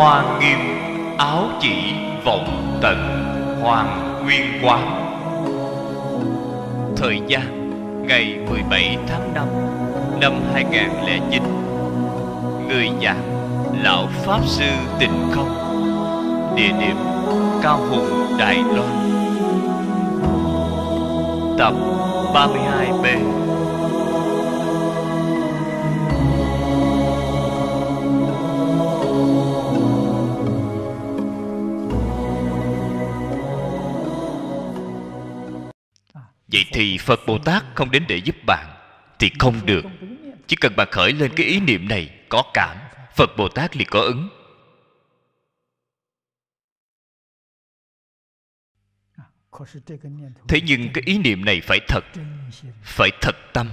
hoa nghiêm áo chỉ vọng tận hoàng nguyên quán Thời gian ngày 17 tháng 5 năm 2009 Người giảng Lão Pháp Sư Tịnh Không Địa điểm Cao Hùng, Đài Loan Tập 32 thì phật bồ tát không đến để giúp bạn thì không được chỉ cần bạn khởi lên cái ý niệm này có cảm phật bồ tát liền có ứng thế nhưng cái ý niệm này phải thật phải thật tâm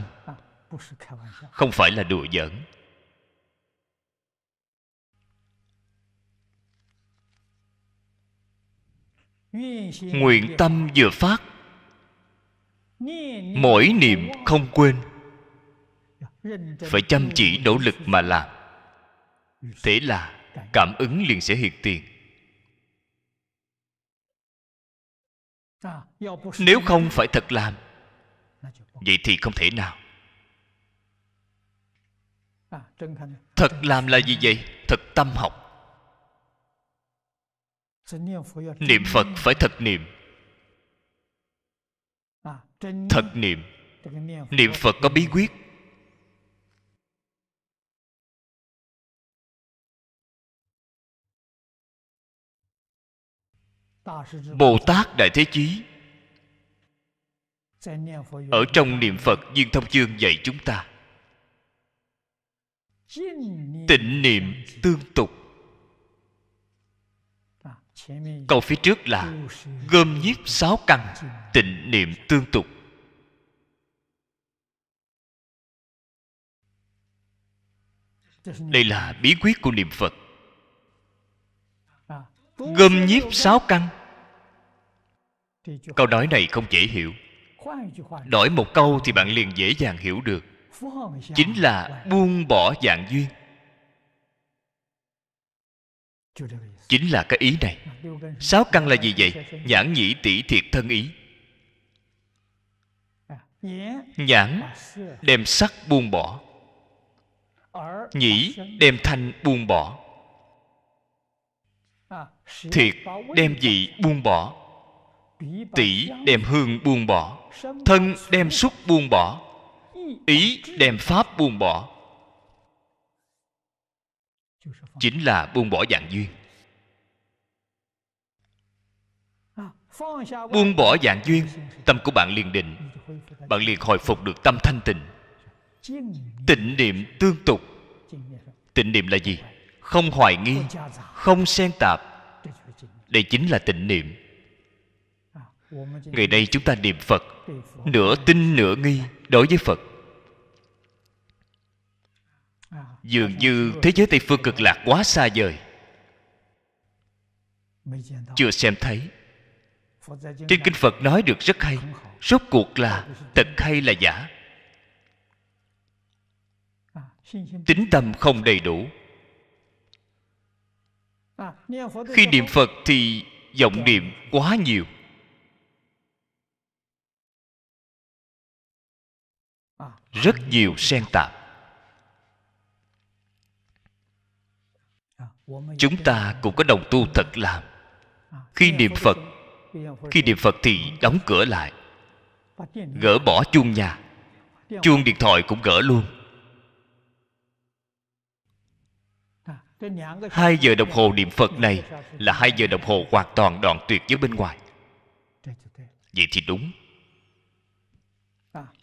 không phải là đùa giỡn nguyện tâm vừa phát mỗi niệm không quên phải chăm chỉ nỗ lực mà làm thế là cảm ứng liền sẽ hiện tiền nếu không phải thật làm vậy thì không thể nào thật làm là gì vậy thật tâm học niệm phật phải thật niệm thật niệm niệm phật có bí quyết bồ tát đại thế chí ở trong niệm phật viên thông chương dạy chúng ta tịnh niệm tương tục câu phía trước là gom nhiếp sáu căn tịnh niệm tương tục đây là bí quyết của niệm phật gom nhiếp sáu căn câu nói này không dễ hiểu đổi một câu thì bạn liền dễ dàng hiểu được chính là buông bỏ dạng duyên chính là cái ý này sáu căn là gì vậy nhãn nhĩ tỷ thiệt thân ý nhãn đem sắc buông bỏ nhĩ đem thanh buông bỏ thiệt đem vị buông bỏ tỷ đem hương buông bỏ thân đem xúc buông bỏ ý đem pháp buông bỏ chính là buông bỏ dạng duyên buông bỏ dạng duyên tâm của bạn liền định bạn liền hồi phục được tâm thanh tịnh tịnh niệm tương tục tịnh niệm là gì không hoài nghi không xen tạp đây chính là tịnh niệm ngày nay chúng ta niệm phật nửa tin nửa nghi đối với phật dường như thế giới tây phương cực lạc quá xa vời chưa xem thấy trên kinh phật nói được rất hay rốt cuộc là thật hay là giả à, tính tâm không đầy đủ à, khi niệm phật thì vọng dạ. niệm quá nhiều à, rất nhiều sen tạp chúng ta cũng có đồng tu thật làm khi niệm phật khi niệm phật thì đóng cửa lại gỡ bỏ chuông nhà chuông điện thoại cũng gỡ luôn hai giờ đồng hồ niệm phật này là hai giờ đồng hồ hoàn toàn đoạn tuyệt với bên ngoài vậy thì đúng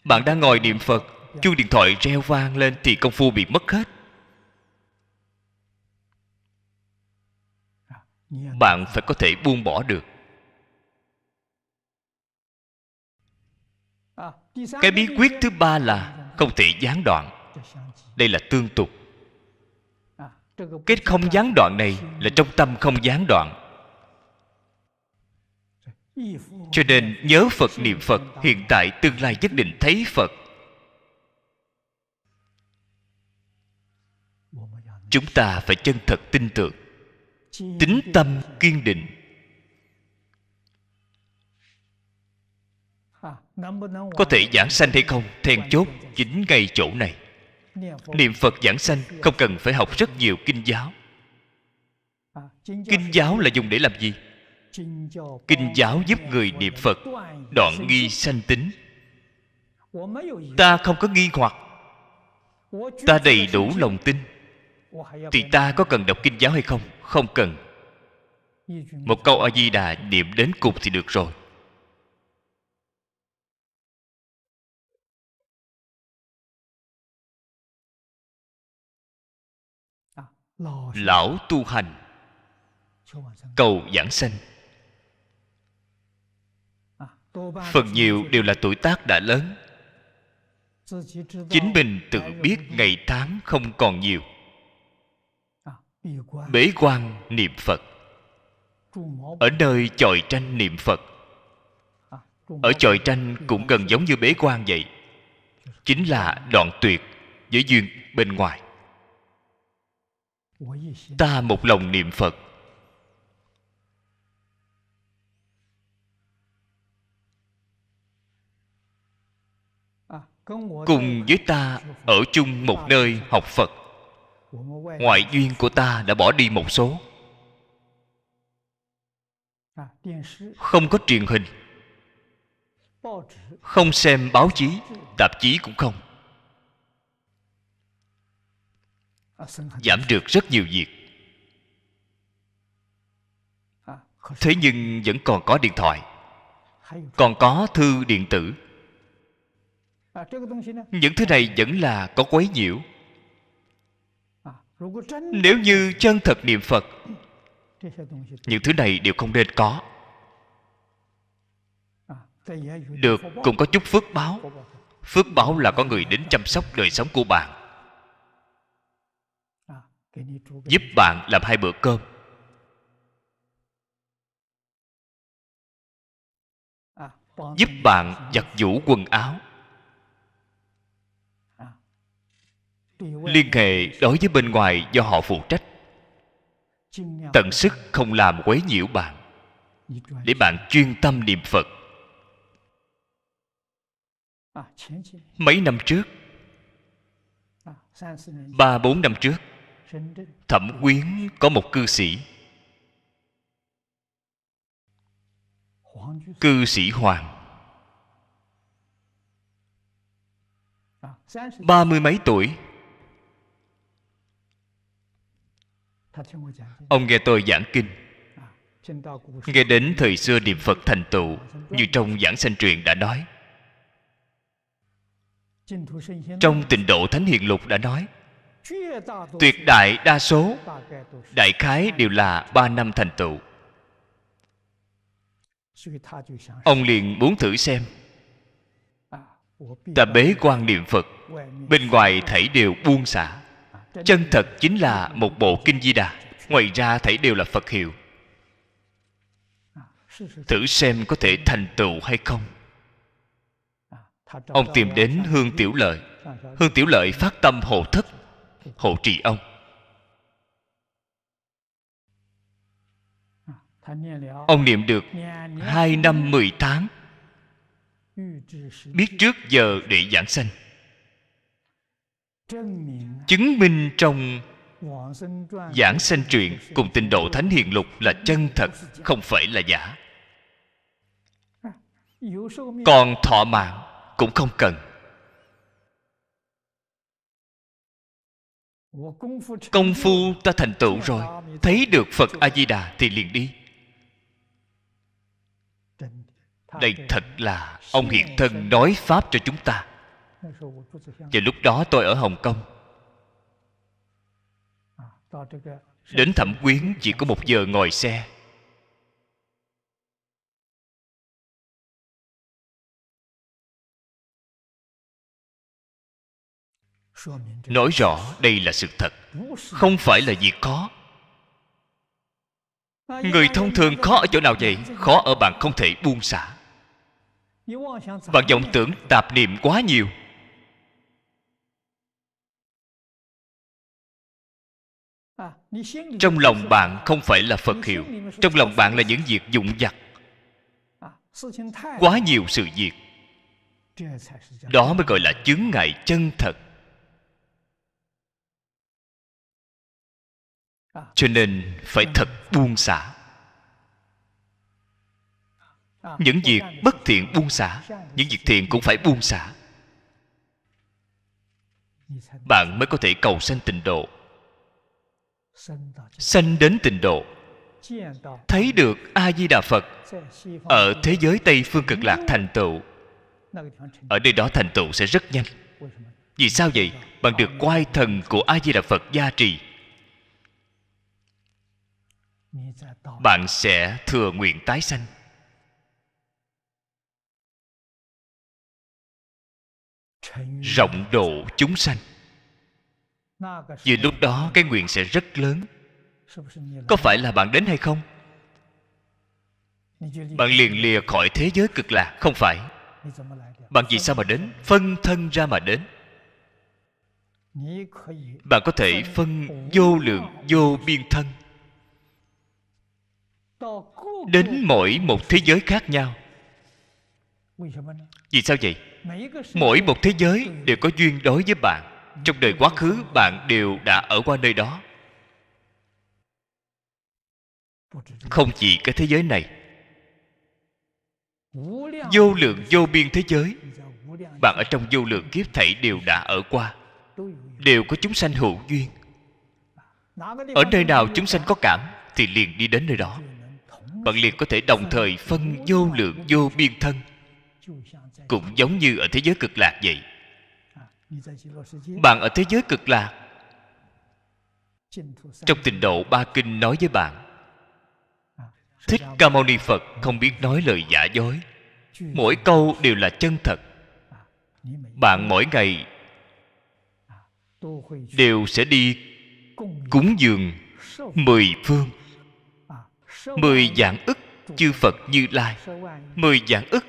bạn đang ngồi niệm phật chuông điện thoại reo vang lên thì công phu bị mất hết bạn phải có thể buông bỏ được cái bí quyết thứ ba là không thể gián đoạn đây là tương tục cái không gián đoạn này là trong tâm không gián đoạn cho nên nhớ phật niệm phật hiện tại tương lai nhất định thấy phật chúng ta phải chân thật tin tưởng tính tâm kiên định có thể giảng sanh hay không then chốt chính ngay chỗ này niệm phật giảng sanh không cần phải học rất nhiều kinh giáo kinh giáo là dùng để làm gì kinh giáo giúp người niệm phật đoạn nghi sanh tính ta không có nghi hoặc ta đầy đủ lòng tin thì ta có cần đọc kinh giáo hay không không cần một câu a di đà niệm đến cùng thì được rồi lão tu hành cầu giảng sanh à, phần nhiều đều là tuổi tác đã lớn chính mình tự biết ngày tháng không còn nhiều à, bế quan niệm phật ở nơi chòi tranh niệm phật à, ở chòi tranh cũng gần giống như bế quan vậy chính là đoạn tuyệt với duyên bên ngoài ta một lòng niệm phật à, cùng với ta ở chung một nơi học phật ngoại duyên của ta đã bỏ đi một số à, không có truyền hình không xem báo chí tạp chí cũng không giảm được rất nhiều việc thế nhưng vẫn còn có điện thoại còn có thư điện tử những thứ này vẫn là có quấy nhiễu nếu như chân thật niệm phật những thứ này đều không nên có được cũng có chút phước báo phước báo là có người đến chăm sóc đời sống của bạn giúp bạn làm hai bữa cơm à, giúp bạn giặt giũ quần áo à. liên hệ đối với bên ngoài do họ phụ trách tận sức không làm quấy nhiễu bạn để bạn chuyên tâm niệm phật à, mấy năm trước ba bốn năm trước thẩm quyến có một cư sĩ cư sĩ hoàng ba mươi mấy tuổi ông nghe tôi giảng kinh nghe đến thời xưa niệm phật thành tựu như trong giảng sanh truyền đã nói trong tình độ thánh hiền lục đã nói tuyệt đại đa số đại khái đều là ba năm thành tựu ông liền muốn thử xem ta bế quan niệm phật bên ngoài thảy đều buông xả chân thật chính là một bộ kinh di đà ngoài ra thảy đều là phật hiệu thử xem có thể thành tựu hay không ông tìm đến hương tiểu lợi hương tiểu lợi phát tâm hộ thất hộ trì ông ông niệm được hai năm mười tháng biết trước giờ để giảng sanh chứng minh trong giảng sanh truyền cùng tình độ thánh hiền lục là chân thật không phải là giả còn thọ mạng cũng không cần công phu ta thành tựu rồi thấy được phật a di đà thì liền đi đây thật là ông hiện thân nói pháp cho chúng ta và lúc đó tôi ở hồng kông à, đến thẩm quyến chỉ có một giờ ngồi xe nói rõ đây là sự thật không phải là việc khó người thông thường khó ở chỗ nào vậy khó ở bạn không thể buông xả bạn vọng tưởng tạp niệm quá nhiều trong lòng bạn không phải là phật hiệu trong lòng bạn là những việc dụng vặt quá nhiều sự việc đó mới gọi là chứng ngại chân thật cho nên phải thật buông xả những việc bất thiện buông xả những việc thiện cũng phải buông xả bạn mới có thể cầu sanh tịnh độ sanh đến tịnh độ thấy được a di đà phật ở thế giới tây phương cực lạc thành tựu ở nơi đó thành tựu sẽ rất nhanh vì sao vậy bạn được quay thần của a di đà phật gia trì bạn sẽ thừa nguyện tái sanh rộng độ chúng sanh vì lúc đó cái nguyện sẽ rất lớn có phải là bạn đến hay không bạn liền lìa khỏi thế giới cực lạc không phải bạn vì sao mà đến phân thân ra mà đến bạn có thể phân vô lượng vô biên thân đến mỗi một thế giới khác nhau vì sao vậy mỗi một thế giới đều có duyên đối với bạn ừ. trong đời quá khứ bạn đều đã ở qua nơi đó không chỉ cái thế giới này vô lượng vô biên thế giới bạn ở trong vô lượng kiếp thảy đều đã ở qua đều có chúng sanh hữu duyên ở nơi nào chúng sanh có cảm thì liền đi đến nơi đó bạn liền có thể đồng thời phân vô lượng vô biên thân cũng giống như ở thế giới cực lạc vậy bạn ở thế giới cực lạc trong tình độ ba kinh nói với bạn thích ca mâu ni phật không biết nói lời giả dối mỗi câu đều là chân thật bạn mỗi ngày đều sẽ đi cúng dường mười phương mười dạng ức chư phật như lai mười dạng ức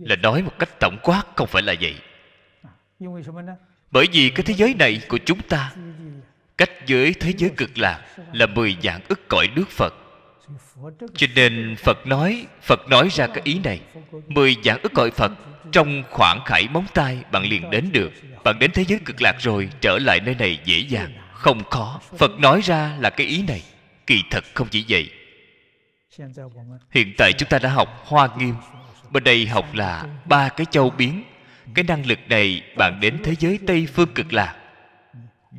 là nói một cách tổng quát không phải là vậy bởi vì cái thế giới này của chúng ta cách giới thế giới cực lạc là mười dạng ức cõi nước phật cho nên phật nói phật nói ra cái ý này mười dạng ức cõi phật trong khoảng khải móng tay bạn liền đến được bạn đến thế giới cực lạc rồi trở lại nơi này dễ dàng không khó phật nói ra là cái ý này kỳ thật không chỉ vậy hiện tại chúng ta đã học hoa nghiêm bên đây học là ba cái châu biến cái năng lực này bạn đến thế giới tây phương cực lạc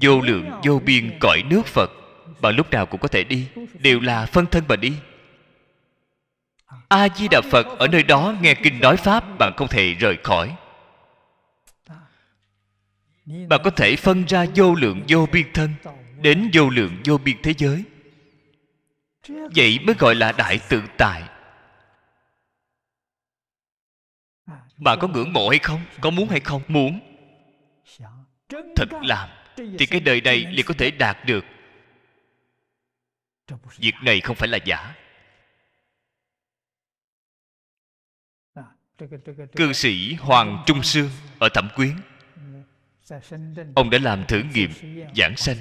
vô lượng vô biên cõi nước phật bạn lúc nào cũng có thể đi đều là phân thân mà đi a di đà phật ở nơi đó nghe kinh nói pháp bạn không thể rời khỏi bạn có thể phân ra vô lượng vô biên thân đến vô lượng vô biên thế giới vậy mới gọi là đại tự tại à, bà có ngưỡng mộ hay không có muốn hay không muốn dạ. thật làm thì cái đời này liền có thể đạt được việc này không phải là giả à, cư sĩ hoàng trung sương ở thẩm quyến ông đã làm thử nghiệm giảng sanh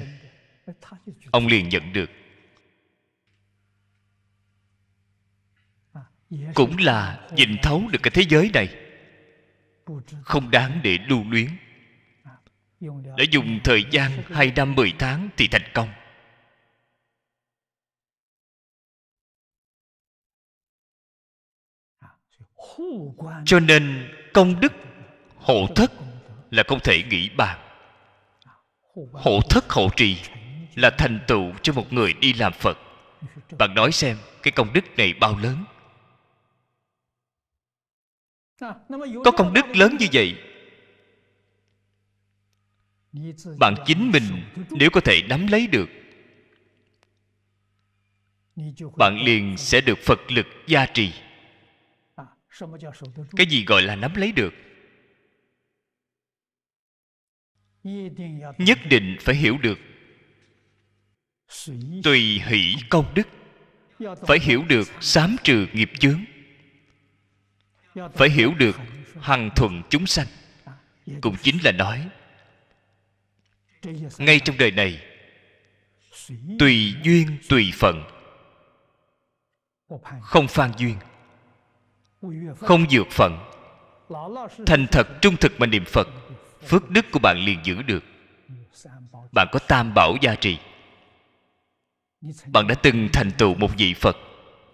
ông liền nhận được cũng là nhìn thấu được cái thế giới này không đáng để lưu luyến đã dùng thời gian hai năm mười tháng thì thành công cho nên công đức hộ thất là không thể nghĩ bàn hộ thất hộ trì là thành tựu cho một người đi làm phật bạn nói xem cái công đức này bao lớn À, có công đức lớn như vậy bạn chính mình nếu có thể nắm lấy được bạn liền sẽ được phật lực gia trì cái gì gọi là nắm lấy được nhất định phải hiểu được tùy hỷ công đức phải hiểu được sám trừ nghiệp chướng phải hiểu được hằng thuận chúng sanh cũng chính là nói ngay trong đời này tùy duyên tùy phận không phan duyên không dược phận thành thật trung thực mà niệm phật phước đức của bạn liền giữ được bạn có tam bảo gia trì bạn đã từng thành tựu một vị phật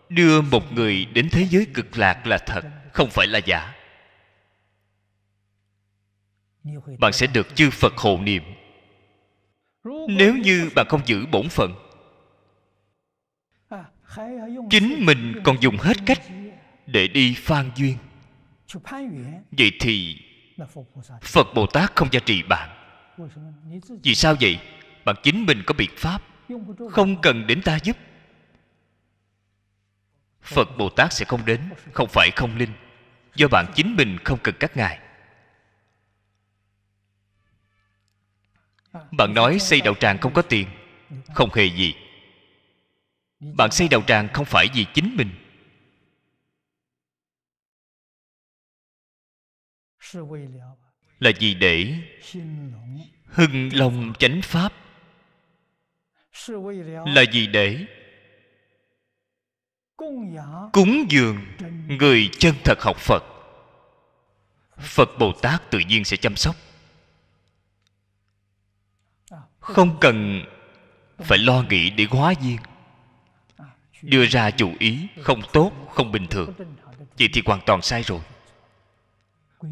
đưa một người đến thế giới cực lạc là thật không phải là giả bạn sẽ được chư phật hộ niệm nếu như bạn không giữ bổn phận chính mình còn dùng hết cách để đi phan duyên vậy thì phật bồ tát không gia trì bạn vì sao vậy bạn chính mình có biện pháp không cần đến ta giúp phật bồ tát sẽ không đến không phải không linh do bạn chính mình không cần các ngài bạn nói xây đạo tràng không có tiền không hề gì bạn xây đạo tràng không phải vì chính mình là vì để hưng long chánh pháp là vì để cúng dường người chân thật học phật phật bồ tát tự nhiên sẽ chăm sóc à, không cần phải lo nghĩ để hóa duyên à, đưa ra chủ ý không tốt không bình thường vậy thì hoàn toàn sai rồi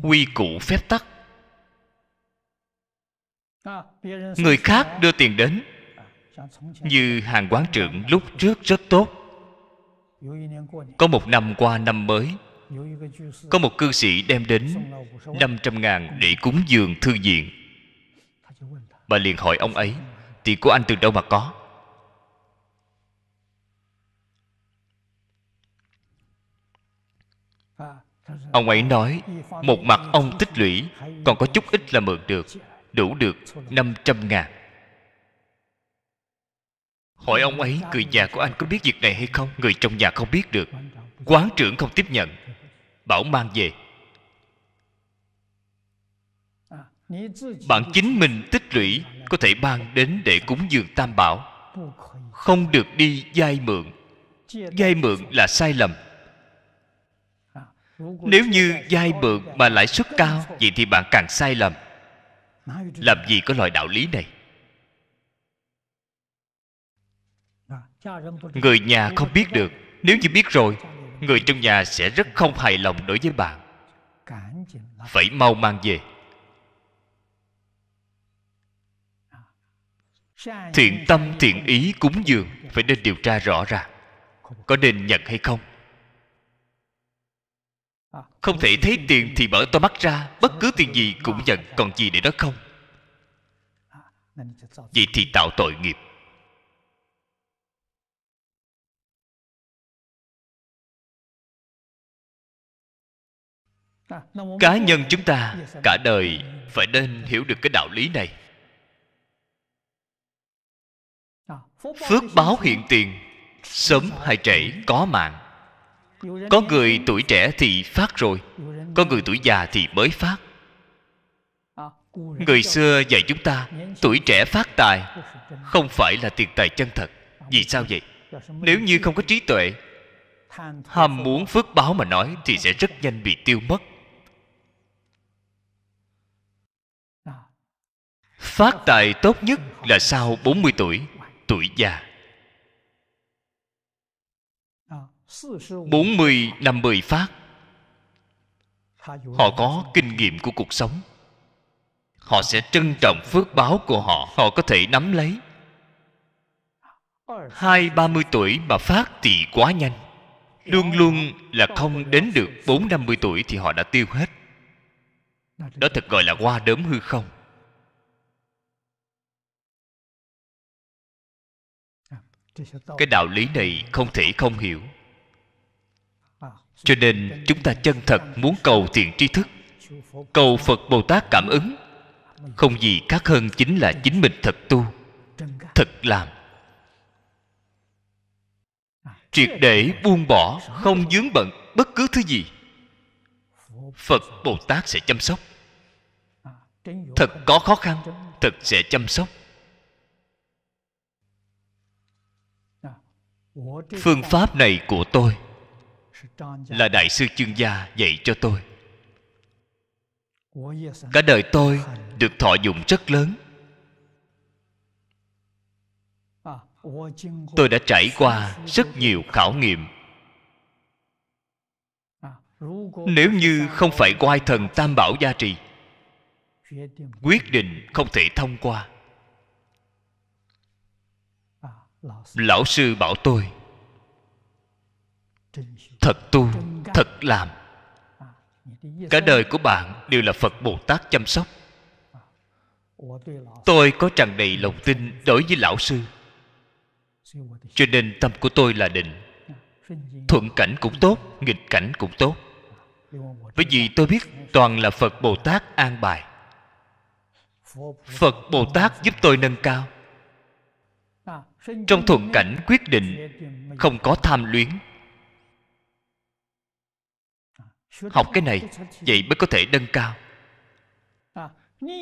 quy củ phép tắc à, người khác đưa tiền đến như hàng quán trưởng lúc trước rất tốt có một năm qua năm mới Có một cư sĩ đem đến 500 ngàn để cúng dường thư viện Bà liền hỏi ông ấy Tiền của anh từ đâu mà có Ông ấy nói Một mặt ông tích lũy Còn có chút ít là mượn được Đủ được 500 ngàn Hỏi ông ấy Người nhà của anh có biết việc này hay không Người trong nhà không biết được Quán trưởng không tiếp nhận Bảo mang về Bạn chính mình tích lũy Có thể mang đến để cúng dường tam bảo Không được đi dai mượn Dai mượn là sai lầm Nếu như dai mượn mà lãi suất cao Vậy thì bạn càng sai lầm Làm gì có loại đạo lý này người nhà không biết được nếu như biết rồi người trong nhà sẽ rất không hài lòng đối với bạn phải mau mang về thiện tâm thiện ý cúng dường phải nên điều tra rõ ràng có nên nhận hay không không thể thấy tiền thì mở to mắt ra bất cứ tiền gì cũng nhận còn gì để đó không vậy thì tạo tội nghiệp cá nhân chúng ta cả đời phải nên hiểu được cái đạo lý này phước báo hiện tiền sớm hay trễ có mạng có người tuổi trẻ thì phát rồi có người tuổi già thì mới phát người xưa dạy chúng ta tuổi trẻ phát tài không phải là tiền tài chân thật vì sao vậy nếu như không có trí tuệ ham muốn phước báo mà nói thì sẽ rất nhanh bị tiêu mất Phát tài tốt nhất là sau 40 tuổi Tuổi già 40 50 phát Họ có kinh nghiệm của cuộc sống Họ sẽ trân trọng phước báo của họ Họ có thể nắm lấy Hai ba mươi tuổi mà phát thì quá nhanh Luôn luôn là không đến được bốn năm mươi tuổi Thì họ đã tiêu hết Đó thật gọi là qua đớm hư không cái đạo lý này không thể không hiểu cho nên chúng ta chân thật muốn cầu thiện tri thức cầu phật bồ tát cảm ứng không gì khác hơn chính là chính mình thật tu thật làm triệt để buông bỏ không dướng bận bất cứ thứ gì phật bồ tát sẽ chăm sóc thật có khó khăn thật sẽ chăm sóc phương pháp này của tôi là đại sư chuyên gia dạy cho tôi cả đời tôi được thọ dụng rất lớn à, tôi đã trải qua rất nhiều khảo nghiệm à, nếu như không phải quay thần tam bảo gia trì quyết định không thể thông qua lão sư bảo tôi thật tu thật làm cả đời của bạn đều là phật bồ tát chăm sóc tôi có tràn đầy lòng tin đối với lão sư cho nên tâm của tôi là định thuận cảnh cũng tốt nghịch cảnh cũng tốt bởi vì tôi biết toàn là phật bồ tát an bài phật bồ tát giúp tôi nâng cao trong thuận cảnh quyết định không có tham luyến học cái này vậy mới có thể nâng cao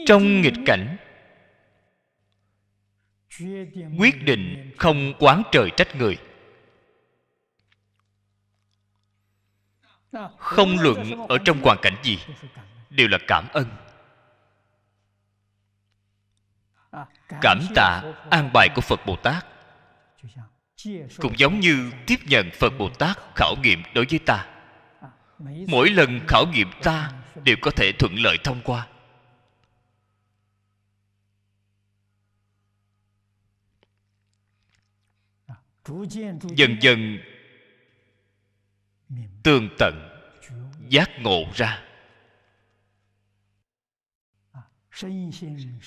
trong nghịch cảnh quyết định không quán trời trách người không luận ở trong hoàn cảnh gì đều là cảm ơn cảm tạ an bài của phật bồ tát cũng giống như tiếp nhận phật bồ tát khảo nghiệm đối với ta mỗi lần khảo nghiệm ta đều có thể thuận lợi thông qua dần dần tương tận giác ngộ ra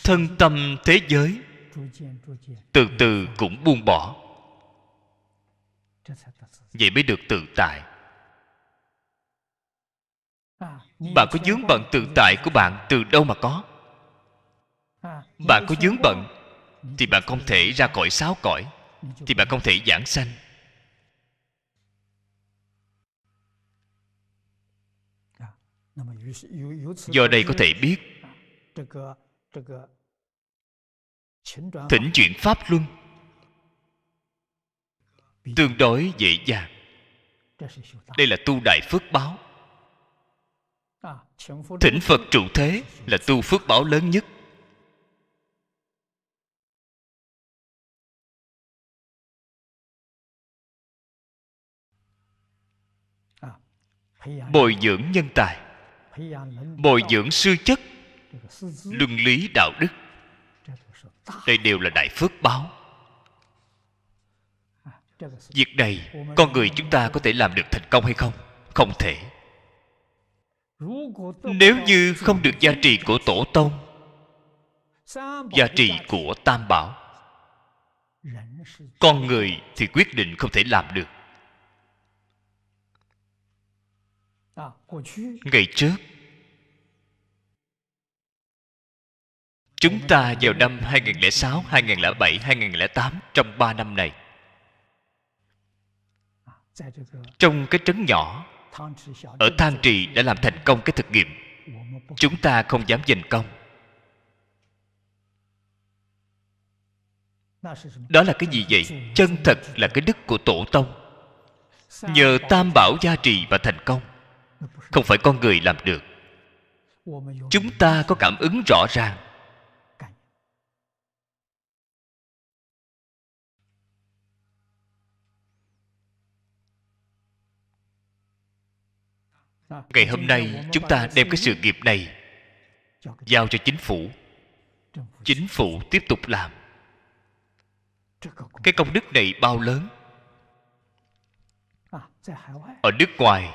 thân tâm thế giới từ từ cũng buông bỏ vậy mới được tự tại bạn có dướng bận tự tại của bạn từ đâu mà có bạn có dướng bận thì bạn không thể ra cõi sáu cõi thì bạn không thể giảng sanh do đây có thể biết thỉnh chuyển pháp luân tương đối dễ dàng đây là tu đại phước báo thỉnh phật trụ thế là tu phước báo lớn nhất bồi dưỡng nhân tài bồi dưỡng sư chất luân lý đạo đức đây đều là đại phước báo việc này con người chúng ta có thể làm được thành công hay không không thể nếu như không được gia trì của tổ tông gia trì của tam bảo con người thì quyết định không thể làm được ngày trước chúng ta vào năm 2006, 2007, 2008 trong 3 năm này trong cái trấn nhỏ ở than trì đã làm thành công cái thực nghiệm chúng ta không dám giành công đó là cái gì vậy chân thật là cái đức của tổ tông nhờ tam bảo gia trì và thành công không phải con người làm được chúng ta có cảm ứng rõ ràng ngày hôm nay chúng ta đem cái sự nghiệp này giao cho chính phủ chính phủ tiếp tục làm cái công đức này bao lớn ở nước ngoài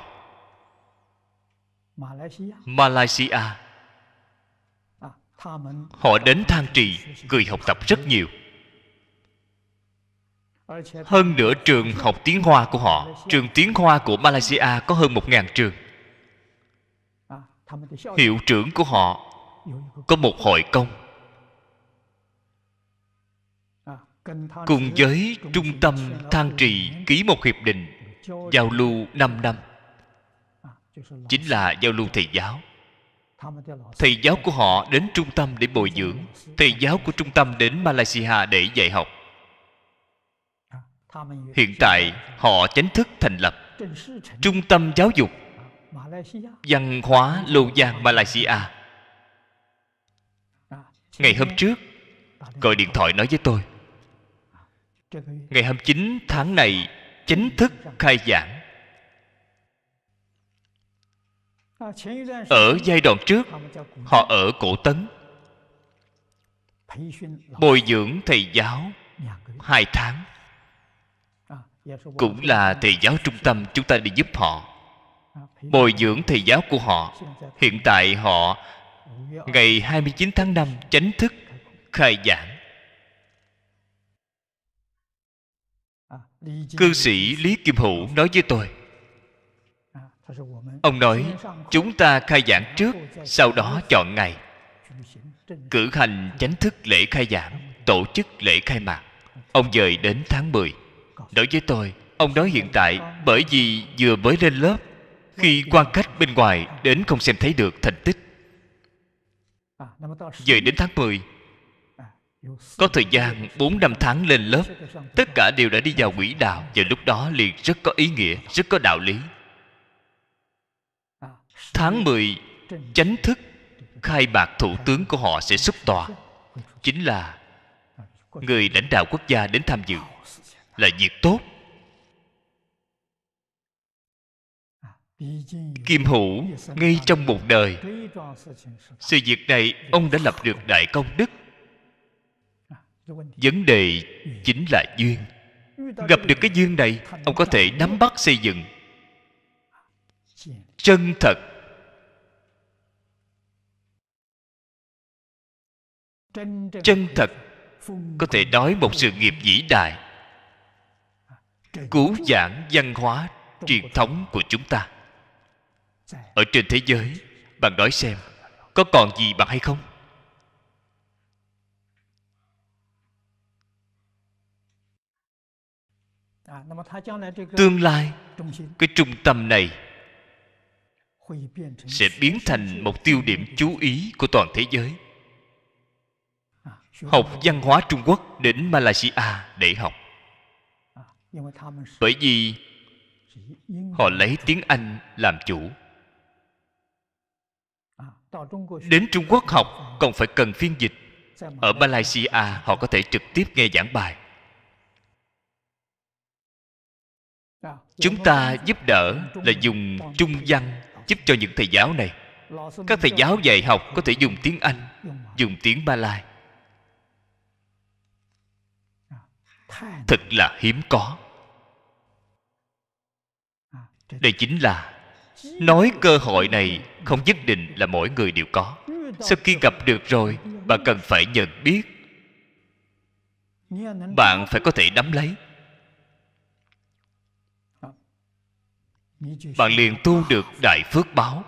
malaysia họ đến thang trì cười học tập rất nhiều hơn nữa trường học tiếng hoa của họ trường tiếng hoa của malaysia có hơn một ngàn trường hiệu trưởng của họ có một hội công cùng với trung tâm than trì ký một hiệp định giao lưu 5 năm chính là giao lưu thầy giáo thầy giáo của họ đến trung tâm để bồi dưỡng thầy giáo của trung tâm đến malaysia để dạy học hiện tại họ chính thức thành lập trung tâm giáo dục văn hóa lô giang malaysia à, ngày hôm trước gọi điện thoại nói với tôi à, ngày hôm 29 tháng này chính thức khai giảng à, ở giai đoạn trước họ ở cổ tấn bồi dưỡng thầy giáo hai tháng cũng là thầy giáo trung tâm chúng ta đi giúp họ bồi dưỡng thầy giáo của họ hiện tại họ ngày 29 tháng 5 chính thức khai giảng cư sĩ lý kim hữu nói với tôi ông nói chúng ta khai giảng trước sau đó chọn ngày cử hành chánh thức lễ khai giảng tổ chức lễ khai mạc ông dời đến tháng 10 đối với tôi ông nói hiện tại bởi vì vừa mới lên lớp khi quan cách bên ngoài đến không xem thấy được thành tích về đến tháng 10 có thời gian 4 năm tháng lên lớp tất cả đều đã đi vào quỹ đạo và lúc đó liền rất có ý nghĩa rất có đạo lý tháng 10 chánh thức khai bạc thủ tướng của họ sẽ xuất tòa chính là người lãnh đạo quốc gia đến tham dự là việc tốt kim hữu ngay trong một đời sự việc này ông đã lập được đại công đức vấn đề chính là duyên gặp được cái duyên này ông có thể nắm bắt xây dựng chân thật chân thật có thể nói một sự nghiệp vĩ đại cứu giảng văn hóa truyền thống của chúng ta ở trên thế giới bạn nói xem có còn gì bạn hay không à, tương lai cái trung tâm này sẽ biến thành một tiêu điểm chú ý của toàn thế giới à, học văn hóa trung quốc đến malaysia để học à, bởi vì họ lấy tiếng anh làm chủ đến trung quốc học còn phải cần phiên dịch ở malaysia họ có thể trực tiếp nghe giảng bài chúng ta giúp đỡ là dùng trung văn giúp cho những thầy giáo này các thầy giáo dạy học có thể dùng tiếng anh dùng tiếng ba lai thật là hiếm có đây chính là nói cơ hội này không nhất định là mỗi người đều có sau khi gặp được rồi bạn cần phải nhận biết bạn phải có thể nắm lấy bạn liền tu được đại phước báo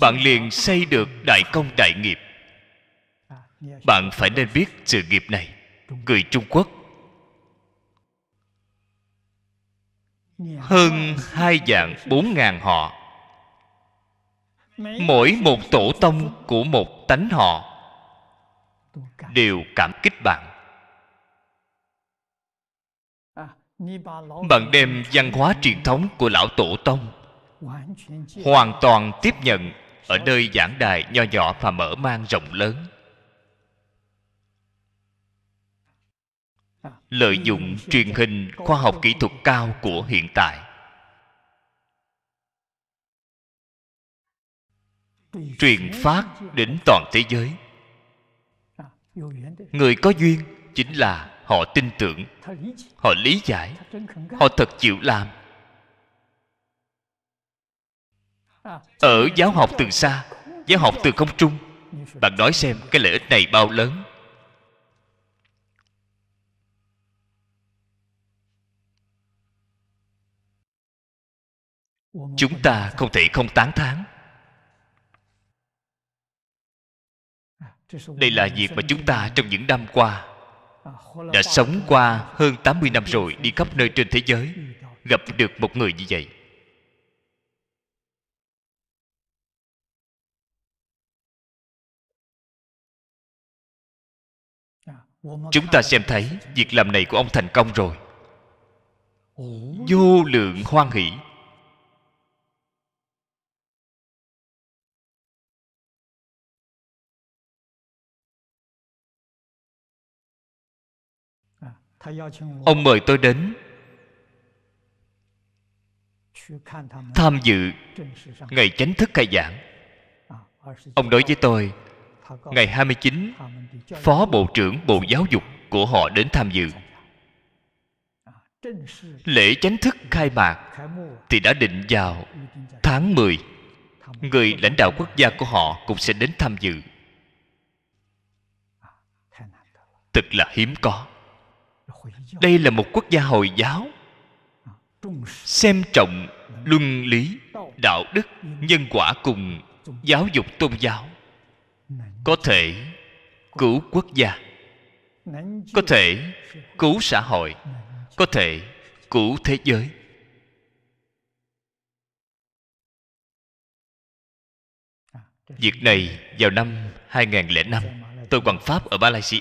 bạn liền xây được đại công đại nghiệp bạn phải nên biết sự nghiệp này người trung quốc hơn hai vạn bốn ngàn họ mỗi một tổ tông của một tánh họ đều cảm kích bạn bạn đem văn hóa truyền thống của lão tổ tông hoàn toàn tiếp nhận ở nơi giảng đài nho nhỏ và mở mang rộng lớn lợi dụng truyền hình khoa học kỹ thuật cao của hiện tại truyền phát đến toàn thế giới người có duyên chính là họ tin tưởng họ lý giải họ thật chịu làm ở giáo học từ xa giáo học từ không trung bạn nói xem cái lợi ích này bao lớn chúng ta không thể không tán thán đây là việc mà chúng ta trong những năm qua đã sống qua hơn 80 năm rồi đi khắp nơi trên thế giới gặp được một người như vậy chúng ta xem thấy việc làm này của ông thành công rồi vô lượng hoan hỷ ông mời tôi đến tham dự ngày chính thức khai giảng ông nói với tôi ngày 29 phó bộ trưởng bộ giáo dục của họ đến tham dự lễ chánh thức khai mạc thì đã định vào tháng 10 người lãnh đạo quốc gia của họ cũng sẽ đến tham dự thật là hiếm có đây là một quốc gia hồi giáo xem trọng luân lý đạo đức nhân quả cùng giáo dục tôn giáo có thể cứu quốc gia có thể cứu xã hội có thể cứu thế giới Việc này vào năm 2005 Tôi hoàn pháp ở Malaysia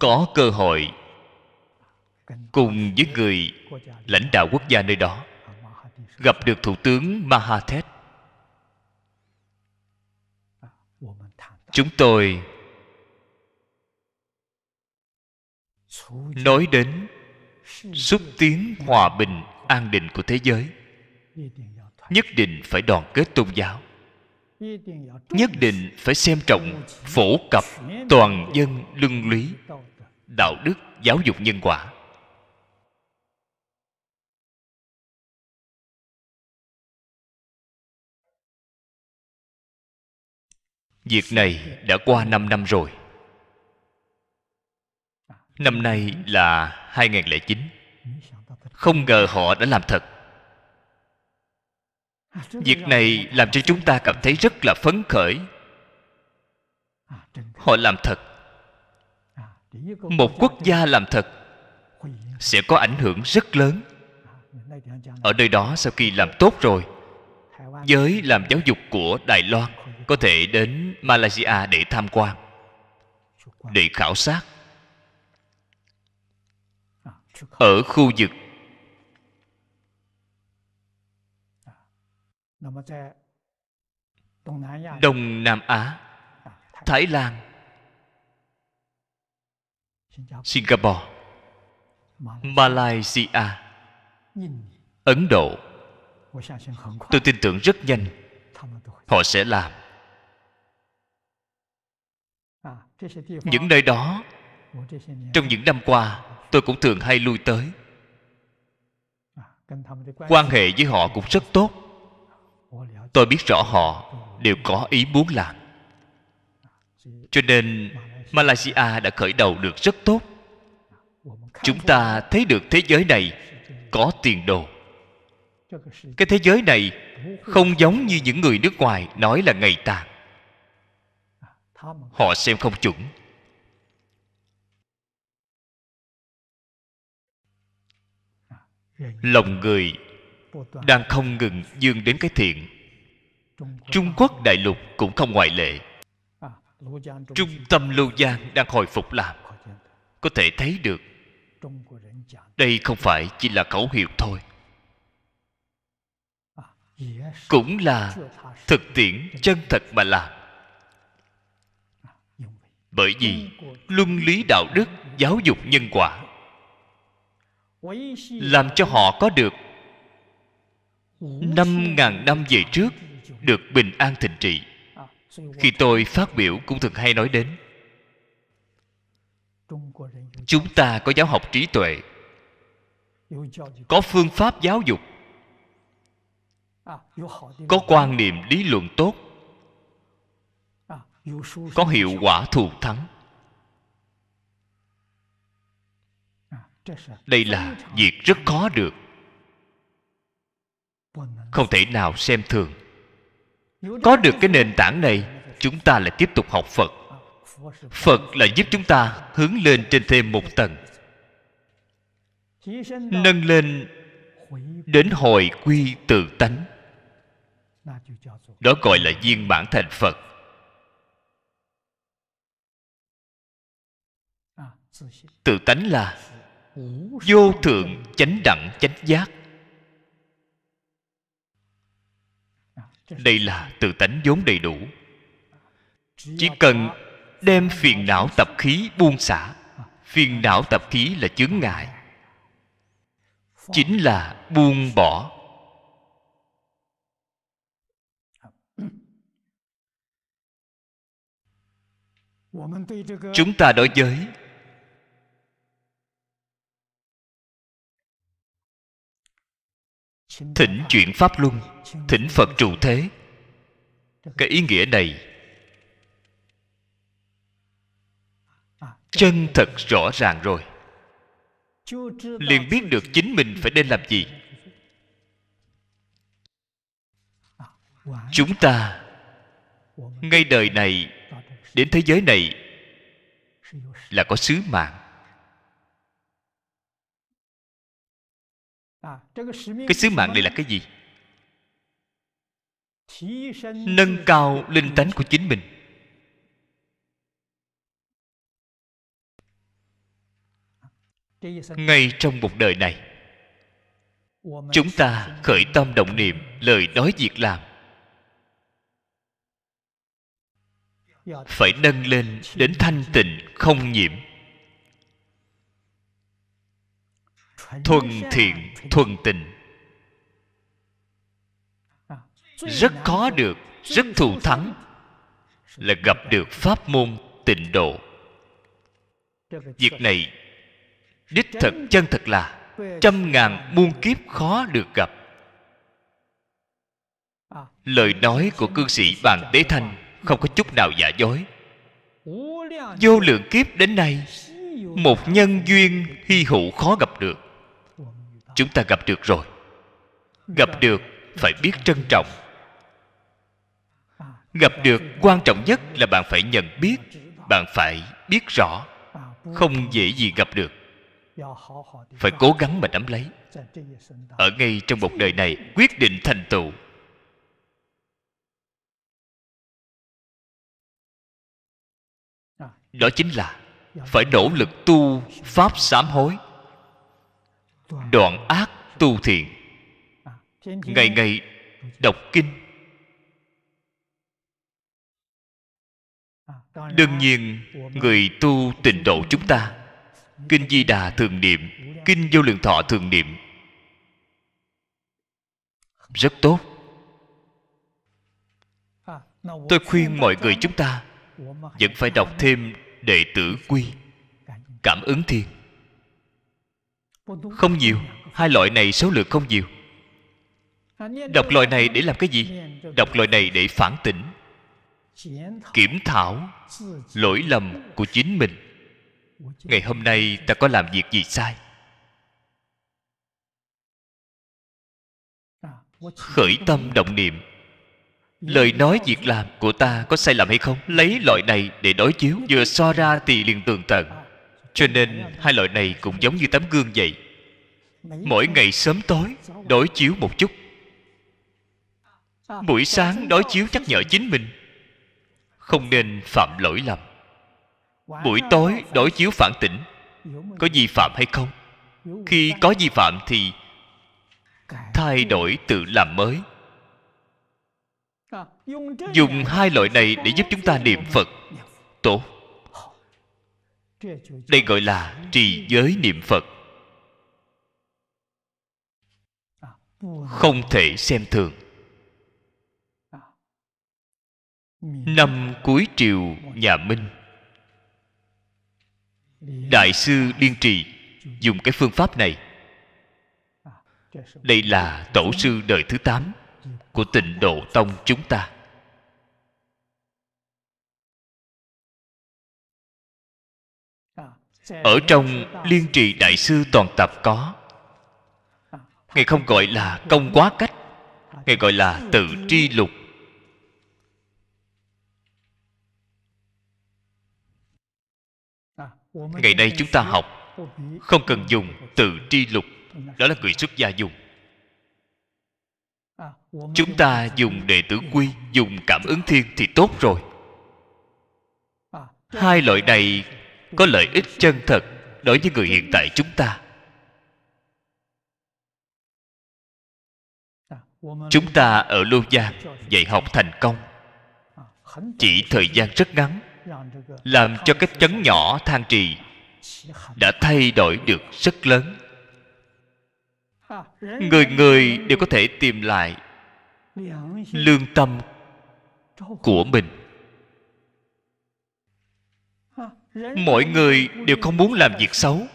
có cơ hội cùng với người lãnh đạo quốc gia nơi đó gặp được thủ tướng mahathet chúng tôi nói đến xúc tiến hòa bình an định của thế giới nhất định phải đoàn kết tôn giáo nhất định phải xem trọng phổ cập toàn dân luân lý đạo đức giáo dục nhân quả việc này đã qua 5 năm rồi năm nay là 2009 không ngờ họ đã làm thật việc này làm cho chúng ta cảm thấy rất là phấn khởi họ làm thật một quốc gia làm thật sẽ có ảnh hưởng rất lớn ở nơi đó sau khi làm tốt rồi giới làm giáo dục của đài loan có thể đến malaysia để tham quan để khảo sát ở khu vực Đông Nam Á Thái Lan Singapore Malaysia Ấn Độ Tôi tin tưởng rất nhanh Họ sẽ làm Những nơi đó Trong những năm qua Tôi cũng thường hay lui tới Quan hệ với họ cũng rất tốt tôi biết rõ họ đều có ý muốn làm cho nên malaysia đã khởi đầu được rất tốt chúng ta thấy được thế giới này có tiền đồ cái thế giới này không giống như những người nước ngoài nói là ngày tàn họ xem không chuẩn lòng người đang không ngừng dương đến cái thiện trung quốc đại lục cũng không ngoại lệ trung tâm lưu giang đang hồi phục làm có thể thấy được đây không phải chỉ là khẩu hiệu thôi cũng là thực tiễn chân thật mà làm bởi vì luân lý đạo đức giáo dục nhân quả làm cho họ có được năm ngàn năm về trước được bình an thịnh trị khi tôi phát biểu cũng thường hay nói đến chúng ta có giáo học trí tuệ có phương pháp giáo dục có quan niệm lý luận tốt có hiệu quả thù thắng đây là việc rất khó được không thể nào xem thường có được cái nền tảng này chúng ta lại tiếp tục học phật phật là giúp chúng ta hướng lên trên thêm một tầng nâng lên đến hồi quy tự tánh đó gọi là viên mãn thành phật tự tánh là vô thượng chánh đẳng chánh giác đây là tự tánh vốn đầy đủ chỉ cần đem phiền não tập khí buông xả phiền não tập khí là chướng ngại chính là buông bỏ chúng ta đối với thỉnh chuyển pháp luân thỉnh phật trụ thế cái ý nghĩa này chân thật rõ ràng rồi liền biết được chính mình phải nên làm gì chúng ta ngay đời này đến thế giới này là có sứ mạng cái sứ mạng này là cái gì nâng cao linh tánh của chính mình ngay trong một đời này chúng ta khởi tâm động niệm lời nói việc làm phải nâng lên đến thanh tịnh không nhiễm thuần thiện thuần tình rất khó được rất thù thắng là gặp được pháp môn tịnh độ việc này đích thật chân thật là trăm ngàn muôn kiếp khó được gặp lời nói của cư sĩ bàn tế thanh không có chút nào giả dối vô lượng kiếp đến nay một nhân duyên hy hữu khó gặp được chúng ta gặp được rồi gặp được phải biết trân trọng gặp được quan trọng nhất là bạn phải nhận biết bạn phải biết rõ không dễ gì gặp được phải cố gắng mà nắm lấy ở ngay trong một đời này quyết định thành tựu đó chính là phải nỗ lực tu pháp sám hối đoạn ác tu thiện à, ngày ngày đọc kinh à, đương nhiên người tu tịnh độ chúng ta kinh di đà thường niệm kinh vô lượng thọ thường niệm rất tốt à, tôi khuyên mọi người chúng ta vẫn phải đọc thêm đệ tử quy cảm ứng thiên không nhiều hai loại này số lượng không nhiều đọc loại này để làm cái gì đọc loại này để phản tỉnh kiểm thảo lỗi lầm của chính mình ngày hôm nay ta có làm việc gì sai khởi tâm động niệm lời nói việc làm của ta có sai lầm hay không lấy loại này để đối chiếu vừa so ra thì liền tường tận cho nên hai loại này cũng giống như tấm gương vậy mỗi ngày sớm tối đối chiếu một chút buổi sáng đối chiếu nhắc nhở chính mình không nên phạm lỗi lầm buổi tối đối chiếu phản tỉnh có vi phạm hay không khi có vi phạm thì thay đổi tự làm mới dùng hai loại này để giúp chúng ta niệm phật tốt đây gọi là trì giới niệm phật không thể xem thường năm cuối triều nhà minh đại sư liên trì dùng cái phương pháp này đây là tổ sư đời thứ tám của tịnh độ tông chúng ta ở trong liên trì đại sư toàn tập có ngài không gọi là công quá cách ngài gọi là tự tri lục ngày nay chúng ta học không cần dùng tự tri lục đó là người xuất gia dùng chúng ta dùng đệ tử quy dùng cảm ứng thiên thì tốt rồi hai loại này có lợi ích chân thật đối với người hiện tại chúng ta chúng ta ở lô gia dạy học thành công chỉ thời gian rất ngắn làm cho cái chấn nhỏ than trì đã thay đổi được rất lớn người người đều có thể tìm lại lương tâm của mình mọi người đều không muốn làm việc xấu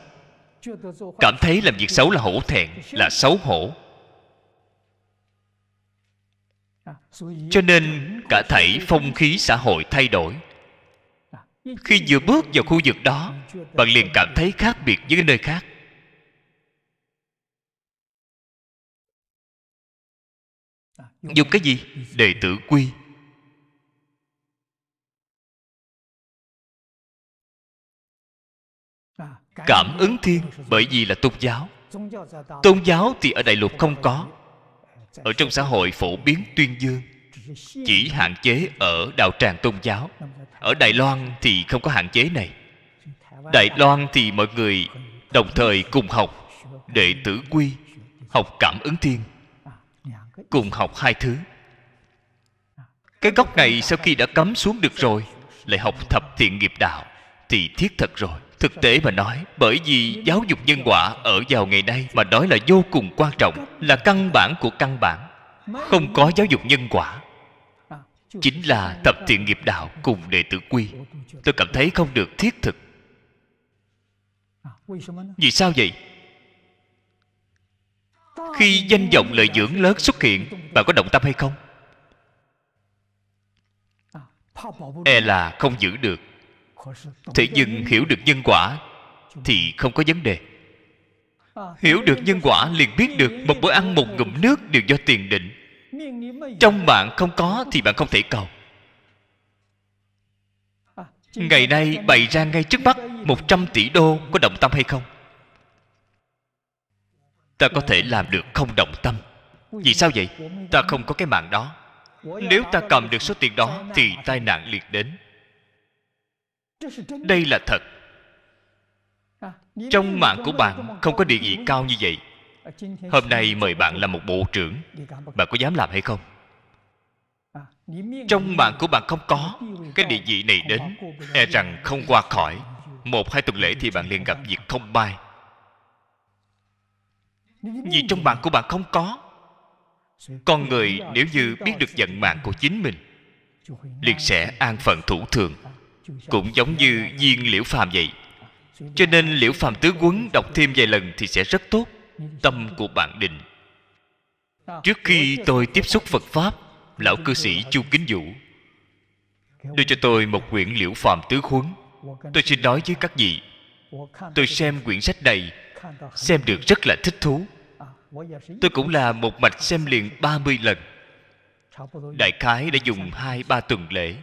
cảm thấy làm việc xấu là hổ thẹn là xấu hổ cho nên cả thảy phong khí xã hội thay đổi khi vừa bước vào khu vực đó bạn liền cảm thấy khác biệt với nơi khác dùng cái gì đệ tử quy cảm ứng thiên bởi vì là tôn giáo tôn giáo thì ở đại lục không có ở trong xã hội phổ biến tuyên dương chỉ hạn chế ở đạo tràng tôn giáo ở đài loan thì không có hạn chế này đài loan thì mọi người đồng thời cùng học đệ tử quy học cảm ứng thiên cùng học hai thứ cái gốc này sau khi đã cấm xuống được rồi lại học thập thiện nghiệp đạo thì thiết thật rồi thực tế mà nói bởi vì giáo dục nhân quả ở vào ngày nay mà nói là vô cùng quan trọng là căn bản của căn bản không có giáo dục nhân quả chính là tập thiện nghiệp đạo cùng đệ tử quy tôi cảm thấy không được thiết thực vì sao vậy khi danh vọng lợi dưỡng lớn xuất hiện bạn có động tâm hay không e là không giữ được thế nhưng hiểu được nhân quả thì không có vấn đề hiểu được nhân quả liền biết được một bữa ăn một ngụm nước đều do tiền định trong bạn không có thì bạn không thể cầu ngày nay bày ra ngay trước mắt một trăm tỷ đô có động tâm hay không ta có thể làm được không động tâm vì sao vậy ta không có cái mạng đó nếu ta cầm được số tiền đó thì tai nạn liệt đến đây là thật trong mạng của bạn không có địa vị cao như vậy hôm nay mời bạn làm một bộ trưởng bạn có dám làm hay không trong mạng của bạn không có cái địa vị này đến e rằng không qua khỏi một hai tuần lễ thì bạn liền gặp việc không bay vì trong mạng của bạn không có con người nếu như biết được vận mạng của chính mình liền sẽ an phận thủ thường cũng giống như viên liễu phàm vậy cho nên liễu phàm tứ quấn đọc thêm vài lần thì sẽ rất tốt tâm của bạn định trước khi tôi tiếp xúc phật pháp lão cư sĩ chu kính vũ đưa cho tôi một quyển liễu phàm tứ khuấn tôi xin nói với các vị tôi xem quyển sách này xem được rất là thích thú tôi cũng là một mạch xem liền 30 lần đại khái đã dùng hai ba tuần lễ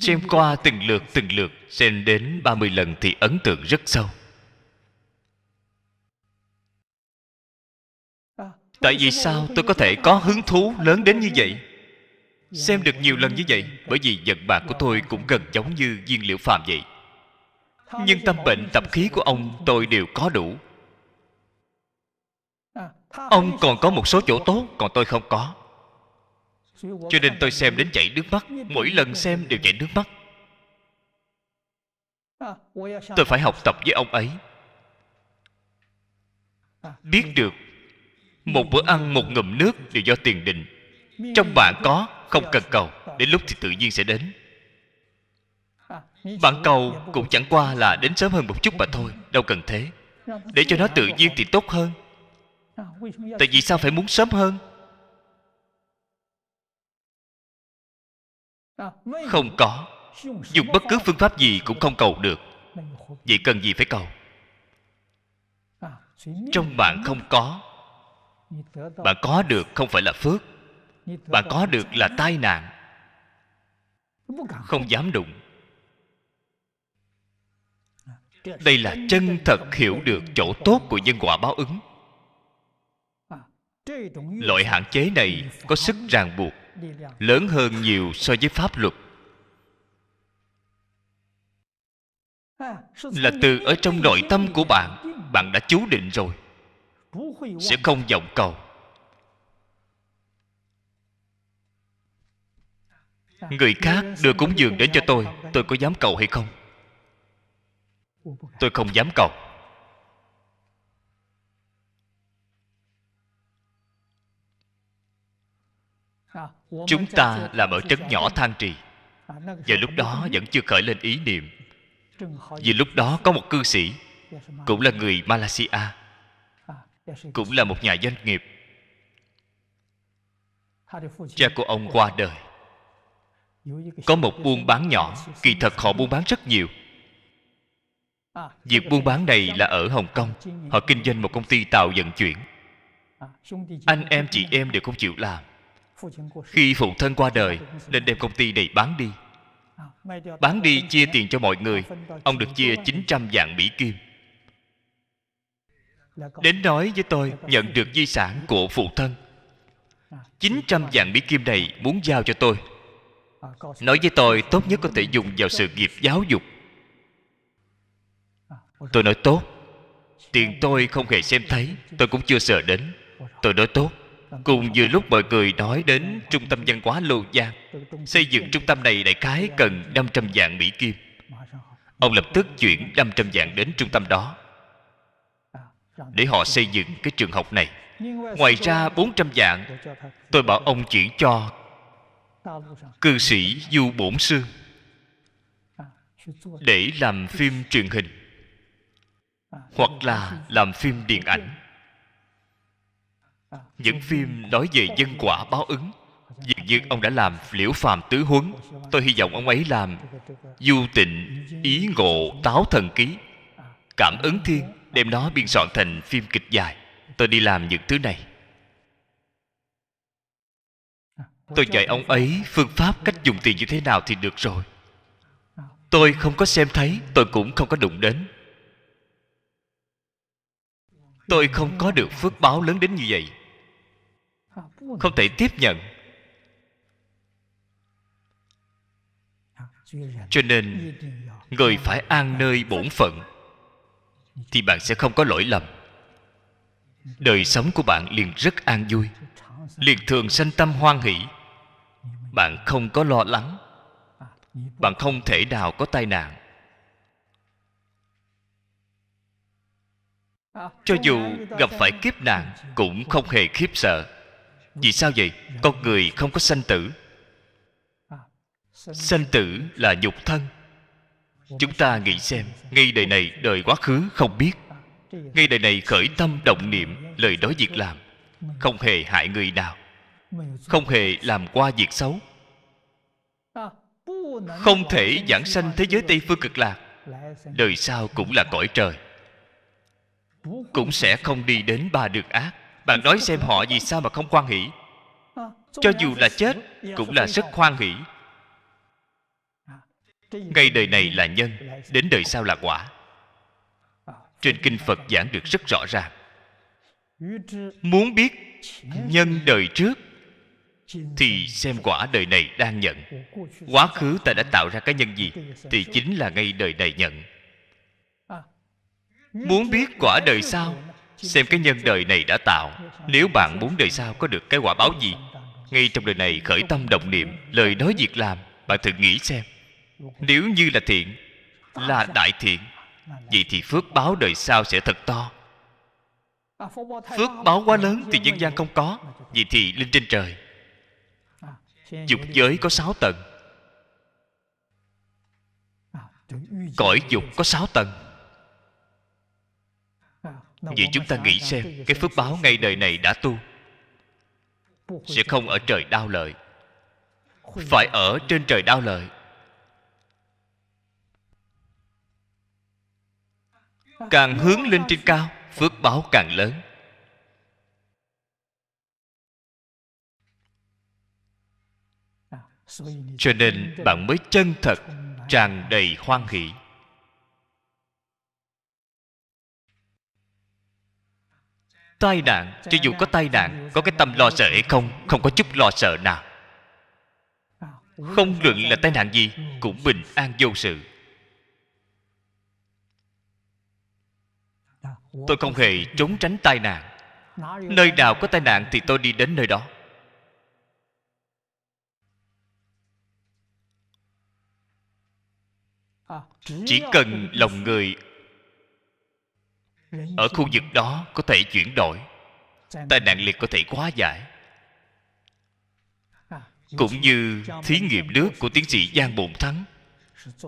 xem qua từng lượt từng lượt xem đến 30 lần thì ấn tượng rất sâu tại vì sao tôi có thể có hứng thú lớn đến như vậy xem được nhiều lần như vậy bởi vì giận bạc của tôi cũng gần giống như viên liễu phàm vậy nhưng tâm bệnh tập khí của ông tôi đều có đủ ông còn có một số chỗ tốt còn tôi không có cho nên tôi xem đến chảy nước mắt mỗi lần xem đều chảy nước mắt tôi phải học tập với ông ấy biết được một bữa ăn một ngụm nước đều do tiền định trong bạn có không cần cầu đến lúc thì tự nhiên sẽ đến bạn cầu cũng chẳng qua là đến sớm hơn một chút mà thôi đâu cần thế để cho nó tự nhiên thì tốt hơn tại vì sao phải muốn sớm hơn không có dùng bất cứ phương pháp gì cũng không cầu được vậy cần gì phải cầu trong bạn không có bạn có được không phải là phước bạn có được là tai nạn không dám đụng đây là chân thật hiểu được chỗ tốt của nhân quả báo ứng loại hạn chế này có sức ràng buộc lớn hơn nhiều so với pháp luật là từ ở trong nội tâm của bạn bạn đã chú định rồi sẽ không vọng cầu người khác đưa cúng dường đến cho tôi tôi có dám cầu hay không tôi không dám cầu À, Chúng ta làm ở trấn nhỏ than trì à, Và lúc đó vẫn chưa khởi lên ý niệm Vì lúc đó có một cư sĩ dạ, Cũng là người Malaysia à, dạ, Cũng là một nhà doanh nghiệp Cha của ông qua đời Có một buôn bán nhỏ Kỳ thật họ buôn bán rất nhiều Việc dạ, buôn bán này là ở Hồng Kông Họ kinh doanh một công ty tàu vận chuyển Anh em chị em đều không chịu làm khi phụ thân qua đời Nên đem công ty này bán đi Bán đi chia tiền cho mọi người Ông được chia 900 vạn Mỹ Kim Đến nói với tôi Nhận được di sản của phụ thân 900 vạn Mỹ Kim này muốn giao cho tôi Nói với tôi tốt nhất có thể dùng vào sự nghiệp giáo dục Tôi nói tốt Tiền tôi không hề xem thấy Tôi cũng chưa sợ đến Tôi nói tốt cùng vừa lúc mọi người nói đến trung tâm văn hóa lô giang xây dựng trung tâm này đại khái cần 500 vạn mỹ kim ông lập tức chuyển 500 vạn đến trung tâm đó để họ xây dựng cái trường học này ngoài ra 400 vạn tôi bảo ông chuyển cho cư sĩ du bổn sư để làm phim truyền hình hoặc là làm phim điện ảnh những phim nói về nhân quả báo ứng dường như ông đã làm liễu phàm tứ huấn tôi hy vọng ông ấy làm du tịnh ý ngộ táo thần ký cảm ứng thiên đem nó biên soạn thành phim kịch dài tôi đi làm những thứ này tôi dạy ông ấy phương pháp cách dùng tiền như thế nào thì được rồi tôi không có xem thấy tôi cũng không có đụng đến tôi không có được phước báo lớn đến như vậy À, không thể tiếp nhận à, cho nên người phải an nơi bổn phận thì bạn sẽ không có lỗi lầm đời sống của bạn liền rất an vui liền thường sanh tâm hoan hỷ bạn không có lo lắng bạn không thể nào có tai nạn à, cho dù gặp phải kiếp nạn cũng không hề khiếp sợ vì sao vậy con người không có sanh tử sanh tử là nhục thân chúng ta nghĩ xem ngay đời này đời quá khứ không biết ngay đời này khởi tâm động niệm lời nói việc làm không hề hại người nào không hề làm qua việc xấu không thể giảng sanh thế giới tây phương cực lạc đời sau cũng là cõi trời cũng sẽ không đi đến ba đường ác bạn nói xem họ vì sao mà không quan hỷ cho dù là chết cũng là rất khoan hỷ ngay đời này là nhân đến đời sau là quả trên kinh phật giảng được rất rõ ràng muốn biết nhân đời trước thì xem quả đời này đang nhận quá khứ ta đã tạo ra cái nhân gì thì chính là ngay đời này nhận muốn biết quả đời sau xem cái nhân đời này đã tạo nếu bạn muốn đời sau có được cái quả báo gì ngay trong đời này khởi tâm động niệm lời nói việc làm bạn thử nghĩ xem nếu như là thiện là đại thiện vậy thì phước báo đời sau sẽ thật to phước báo quá lớn thì nhân gian không có vậy thì lên trên trời dục giới có sáu tầng cõi dục có sáu tầng vì chúng ta nghĩ xem cái phước báo ngay đời này đã tu sẽ không ở trời đau lợi phải ở trên trời đau lợi càng hướng lên trên cao phước báo càng lớn à, cho nên bạn mới chân thật tràn đầy hoan hỷ tai nạn cho dù có tai nạn có cái tâm lo sợ hay không không có chút lo sợ nào không luận là tai nạn gì cũng bình an vô sự tôi không hề trốn tránh tai nạn nơi nào có tai nạn thì tôi đi đến nơi đó chỉ cần lòng người ở khu vực đó có thể chuyển đổi tai nạn liệt có thể quá giải cũng như thí nghiệm nước của tiến sĩ giang bổn thắng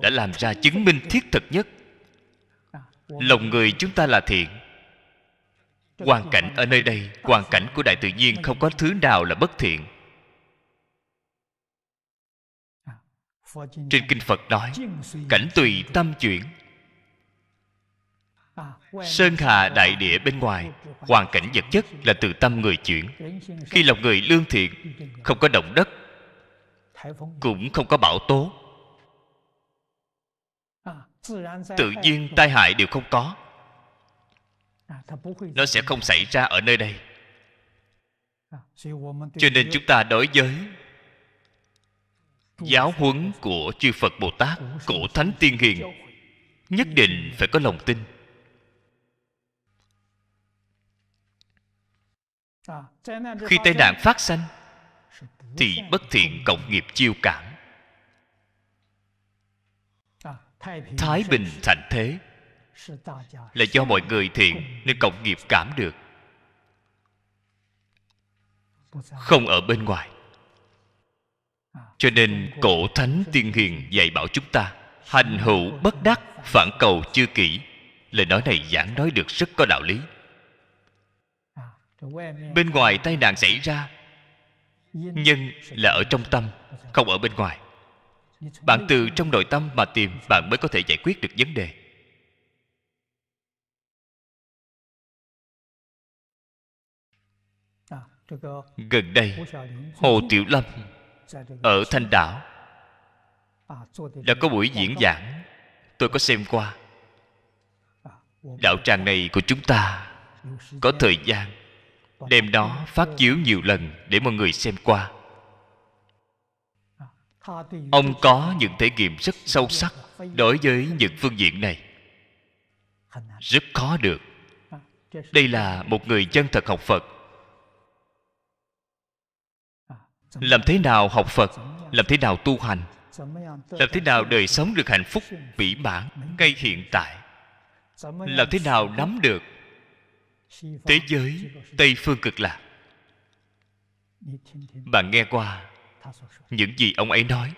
đã làm ra chứng minh thiết thực nhất lòng người chúng ta là thiện hoàn cảnh ở nơi đây hoàn cảnh của đại tự nhiên không có thứ nào là bất thiện trên kinh phật nói cảnh tùy tâm chuyển Sơn hà đại địa bên ngoài Hoàn cảnh vật chất là từ tâm người chuyển Khi lòng người lương thiện Không có động đất Cũng không có bão tố Tự nhiên tai hại đều không có Nó sẽ không xảy ra ở nơi đây Cho nên chúng ta đối với Giáo huấn của chư Phật Bồ Tát Cổ Thánh Tiên Hiền Nhất định phải có lòng tin À, khi tai nạn phát sanh thì bất thiện cộng nghiệp chiêu cảm à, thái bình thành thế là do mọi người thiện nên cộng nghiệp cảm được không ở bên ngoài à, cho nên cổ thánh tiên hiền dạy bảo chúng ta hành hữu bất đắc phản cầu chưa kỹ lời nói này giảng nói được rất có đạo lý bên ngoài tai nạn xảy ra nhân là ở trong tâm không ở bên ngoài bạn từ trong nội tâm mà tìm bạn mới có thể giải quyết được vấn đề à, gần đây hồ tiểu lâm dạ, ở thanh đảo à, đã có buổi diễn giảng tôi có xem qua à, đạo tràng này của chúng ta có thời gian đêm đó phát chiếu nhiều lần để mọi người xem qua ông có những thể nghiệm rất sâu sắc đối với những phương diện này rất khó được đây là một người chân thật học phật làm thế nào học phật làm thế nào tu hành làm thế nào đời sống được hạnh phúc mỹ mãn ngay hiện tại làm thế nào nắm được thế giới tây phương cực lạc bạn nghe qua những gì ông ấy nói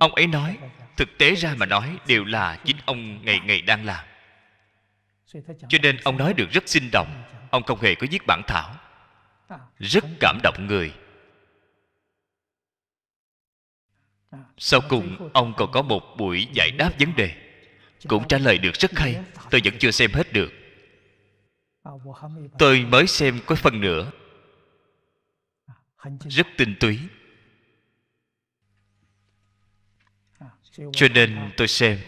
ông ấy nói thực tế ra mà nói đều là chính ông ngày ngày đang làm cho nên ông nói được rất sinh động ông không hề có viết bản thảo rất cảm động người sau cùng ông còn có một buổi giải đáp vấn đề cũng trả lời được rất hay tôi vẫn chưa xem hết được tôi mới xem có phần nữa à, rất tinh túy à, cho nên tôi xem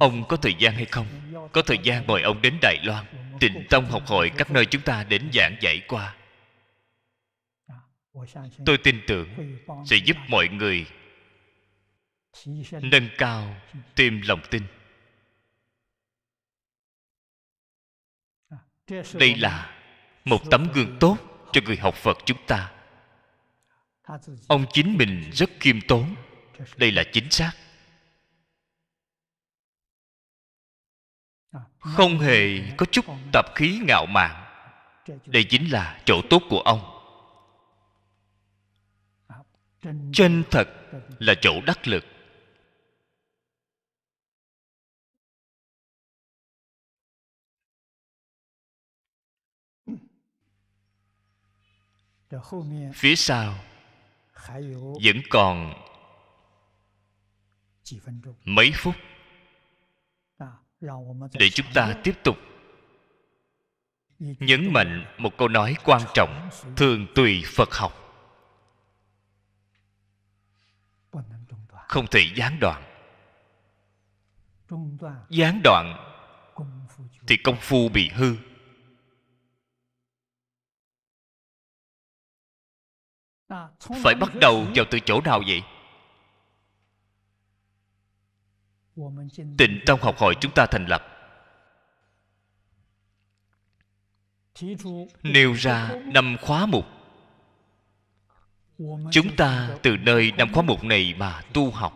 ông có thời gian hay không có thời gian mời ông đến đài loan tịnh tông học hội các nơi chúng ta đến giảng dạy qua à, tôi tin tưởng sẽ giúp mọi người nâng cao tim lòng tin đây là một tấm gương tốt cho người học phật chúng ta ông chính mình rất khiêm tốn đây là chính xác không hề có chút tập khí ngạo mạn đây chính là chỗ tốt của ông chân thật là chỗ đắc lực phía sau vẫn còn mấy phút để chúng ta tiếp tục nhấn mạnh một câu nói quan trọng thường tùy phật học không thể gián đoạn gián đoạn thì công phu bị hư phải bắt đầu vào từ chỗ nào vậy tịnh tông học hội chúng ta thành lập nêu ra năm khóa mục chúng ta từ nơi năm khóa mục này mà tu học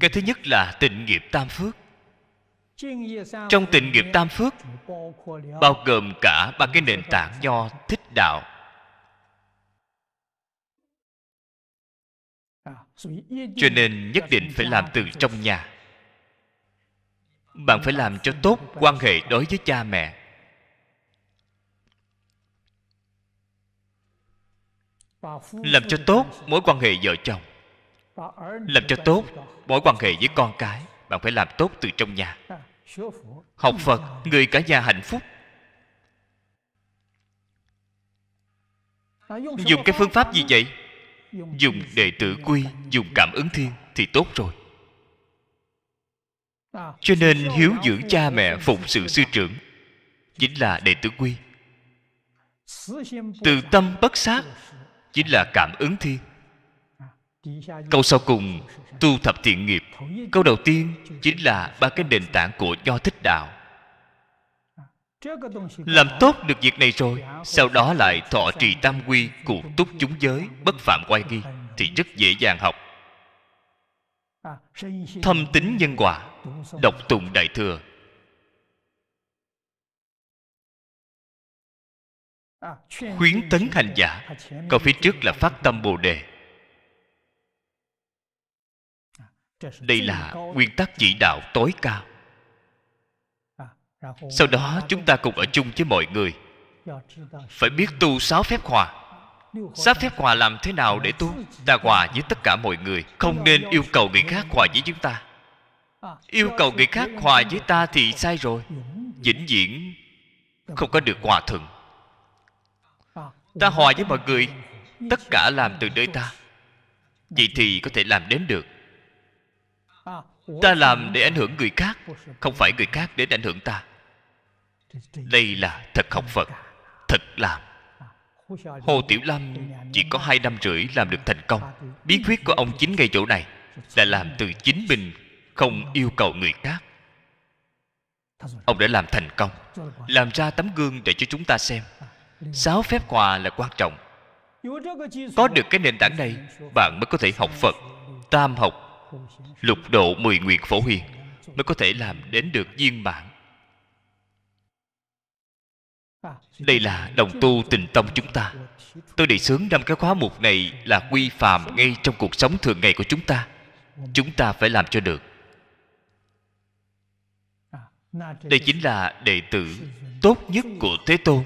cái thứ nhất là tịnh nghiệp tam phước trong tịnh nghiệp tam phước bao gồm cả ba cái nền tảng nho thích đạo cho nên nhất định phải làm từ trong nhà bạn phải làm cho tốt quan hệ đối với cha mẹ làm cho tốt mối quan hệ vợ chồng làm cho tốt mối quan hệ với con cái bạn phải làm tốt từ trong nhà à, học phật người cả nhà hạnh phúc à, dùng cái phương pháp gì vậy dùng đệ tử quy dùng cảm ứng thiên thì tốt rồi à, cho nên hiếu dưỡng cha mẹ phụng sự sư trưởng chính là đệ tử quy từ tâm bất sát chính là cảm ứng thiên câu sau cùng tu thập thiện nghiệp câu đầu tiên chính là ba cái nền tảng của do thích đạo làm tốt được việc này rồi sau đó lại thọ trì tam quy cụ túc chúng giới bất phạm quay ghi thì rất dễ dàng học thâm tính nhân quả đọc tùng đại thừa khuyến tấn hành giả còn phía trước là phát tâm bồ đề đây là nguyên tắc chỉ đạo tối cao sau đó chúng ta cùng ở chung với mọi người phải biết tu sáu phép hòa sáu phép hòa làm thế nào để tu ta hòa với tất cả mọi người không nên yêu cầu người khác hòa với chúng ta yêu cầu người khác hòa với ta thì sai rồi vĩnh viễn không có được hòa thuận ta hòa với mọi người tất cả làm từ nơi ta vậy thì có thể làm đến được ta làm để ảnh hưởng người khác không phải người khác để ảnh hưởng ta đây là thật học phật thật làm hồ tiểu lâm chỉ có hai năm rưỡi làm được thành công bí quyết của ông chính ngay chỗ này là làm từ chính mình không yêu cầu người khác ông đã làm thành công làm ra tấm gương để cho chúng ta xem sáu phép hòa là quan trọng có được cái nền tảng này bạn mới có thể học phật tam học lục độ mười nguyện phổ huyền mới có thể làm đến được viên mãn đây là đồng tu tình tông chúng ta tôi đề xướng năm cái khóa mục này là quy phạm ngay trong cuộc sống thường ngày của chúng ta chúng ta phải làm cho được đây chính là đệ tử tốt nhất của thế tôn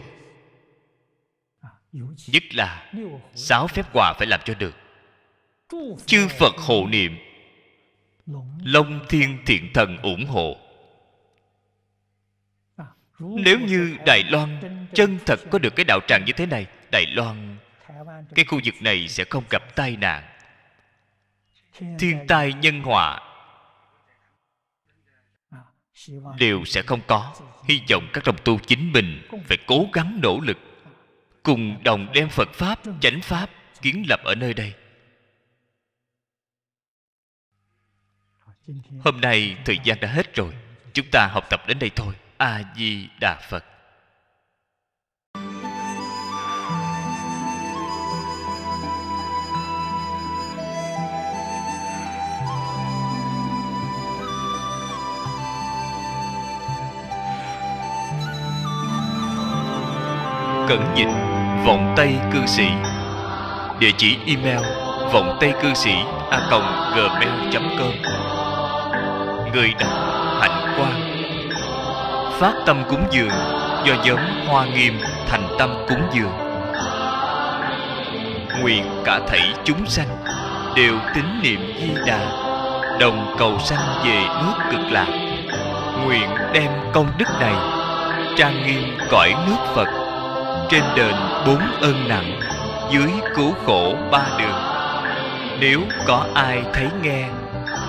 nhất là sáu phép quà phải làm cho được chư phật hộ niệm long thiên thiện thần ủng hộ nếu như đài loan chân thật có được cái đạo tràng như thế này đài loan cái khu vực này sẽ không gặp tai nạn thiên tai nhân họa à, đều sẽ không có hy vọng các đồng tu chính mình phải cố gắng nỗ lực cùng đồng đem phật pháp chánh pháp kiến lập ở nơi đây hôm nay thời gian đã hết rồi chúng ta học tập đến đây thôi a di đà phật cẩn dịch vọng tây cư sĩ địa chỉ email vọng tây cư sĩ a gmail com người đắc hạnh quan phát tâm cúng dường do nhóm hoa nghiêm thành tâm cúng dường nguyện cả thảy chúng sanh đều tín niệm di đà đồng cầu sanh về nước cực lạc nguyện đem công đức này trang nghiêm cõi nước phật trên đền bốn ơn nặng dưới cứu khổ ba đường nếu có ai thấy nghe